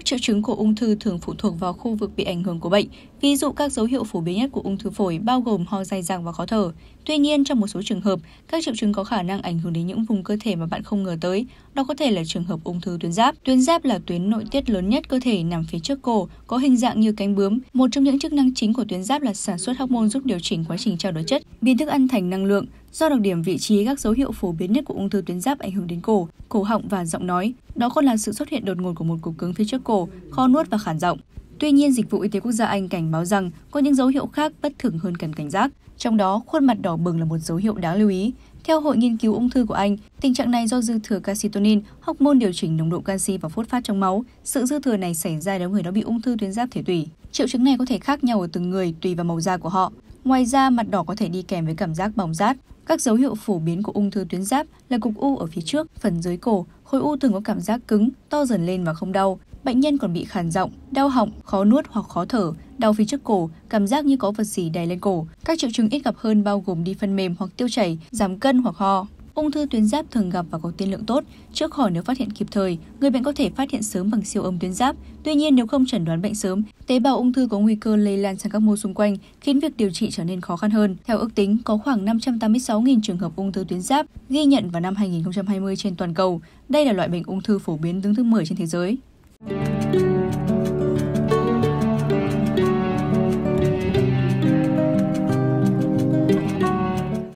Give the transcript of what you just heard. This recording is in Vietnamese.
Các triệu chứng của ung thư thường phụ thuộc vào khu vực bị ảnh hưởng của bệnh. Ví dụ các dấu hiệu phổ biến nhất của ung thư phổi bao gồm ho dài dẳng và khó thở. Tuy nhiên, trong một số trường hợp, các triệu chứng có khả năng ảnh hưởng đến những vùng cơ thể mà bạn không ngờ tới. Đó có thể là trường hợp ung thư tuyến giáp. Tuyến giáp là tuyến nội tiết lớn nhất cơ thể nằm phía trước cổ, có hình dạng như cánh bướm. Một trong những chức năng chính của tuyến giáp là sản xuất hormone giúp điều chỉnh quá trình trao đổi chất, biến thức ăn thành năng lượng. Do đặc điểm vị trí các dấu hiệu phổ biến nhất của ung thư tuyến giáp ảnh hưởng đến cổ, cổ họng và giọng nói, đó còn là sự xuất hiện đột ngột của một cục cứng phía trước cổ, khó nuốt và khản giọng. Tuy nhiên, Dịch vụ Y tế Quốc gia Anh cảnh báo rằng có những dấu hiệu khác bất thường hơn cần cảnh giác, trong đó khuôn mặt đỏ bừng là một dấu hiệu đáng lưu ý. Theo Hội nghiên cứu ung thư của Anh, tình trạng này do dư thừa calcitonin, hormone điều chỉnh nồng độ canxi và phốt phát trong máu. Sự dư thừa này xảy ra nếu người đó bị ung thư tuyến giáp thể tủy. Triệu chứng này có thể khác nhau ở từng người tùy vào màu da của họ. Ngoài ra, mặt đỏ có thể đi kèm với cảm giác bỏng rát, các dấu hiệu phổ biến của ung thư tuyến giáp là cục u ở phía trước, phần dưới cổ, khối u thường có cảm giác cứng, to dần lên và không đau. Bệnh nhân còn bị khàn giọng, đau họng, khó nuốt hoặc khó thở, đau phía trước cổ, cảm giác như có vật gì đè lên cổ. Các triệu chứng ít gặp hơn bao gồm đi phân mềm hoặc tiêu chảy, giảm cân hoặc ho. Ung thư tuyến giáp thường gặp và có tiên lượng tốt, Trước khỏi nếu phát hiện kịp thời, người bệnh có thể phát hiện sớm bằng siêu âm tuyến giáp. Tuy nhiên nếu không chẩn đoán bệnh sớm, tế bào ung thư có nguy cơ lây lan sang các mô xung quanh, khiến việc điều trị trở nên khó khăn hơn. Theo ước tính, có khoảng 586.000 trường hợp ung thư tuyến giáp ghi nhận vào năm 2020 trên toàn cầu. Đây là loại bệnh ung thư phổ biến đứng thứ 10 trên thế giới.